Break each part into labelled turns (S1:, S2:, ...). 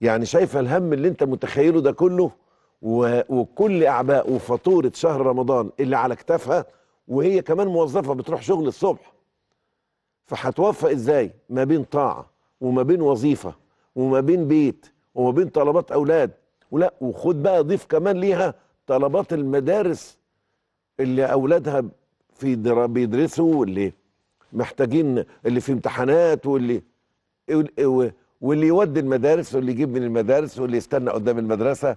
S1: يعني شايفه الهم اللي انت متخيله ده كله وكل اعباء وفاتوره شهر رمضان اللي على كتافها وهي كمان موظفه بتروح شغل الصبح فهتوفق ازاي ما بين طاعه وما بين وظيفه وما بين بيت وما بين طلبات اولاد ولا وخد بقى ضيف كمان ليها طلبات المدارس اللي اولادها في بيدرسوا واللي محتاجين اللي في امتحانات واللي واللي يودي المدارس واللي يجيب من المدارس واللي يستنى قدام المدرسة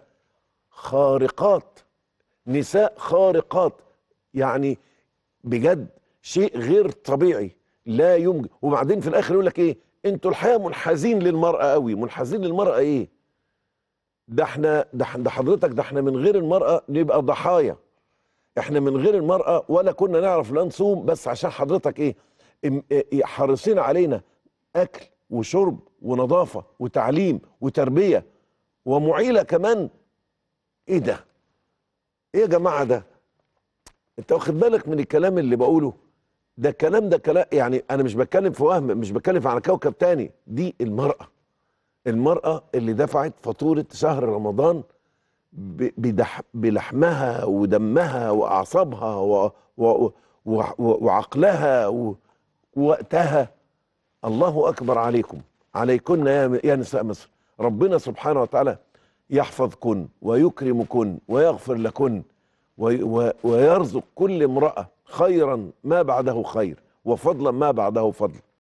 S1: خارقات نساء خارقات يعني بجد شيء غير طبيعي لا يمكن وبعدين في الاخر يقول لك ايه انتوا الحقيقه منحازين للمراه قوي منحازين للمراه ايه ده احنا ده, ده حضرتك ده احنا من غير المراه نبقى ضحايا احنا من غير المراه ولا كنا نعرف لا نصوم بس عشان حضرتك ايه, إيه، حريصين علينا اكل وشرب ونظافة وتعليم وتربية ومعيلة كمان ايه ده ايه يا جماعة ده انت واخد بالك من الكلام اللي بقوله ده الكلام ده كلام يعني انا مش بتكلم في وهم مش بتكلم على كوكب تاني دي المرأة المرأة اللي دفعت فاتورة شهر رمضان بلحمها ودمها واعصابها و و و وعقلها ووقتها الله أكبر عليكم عليكن يا نساء مصر ربنا سبحانه وتعالى يحفظكن ويكرمكن ويغفر لكن ويرزق كل امرأة خيرا ما بعده خير وفضلا ما بعده فضل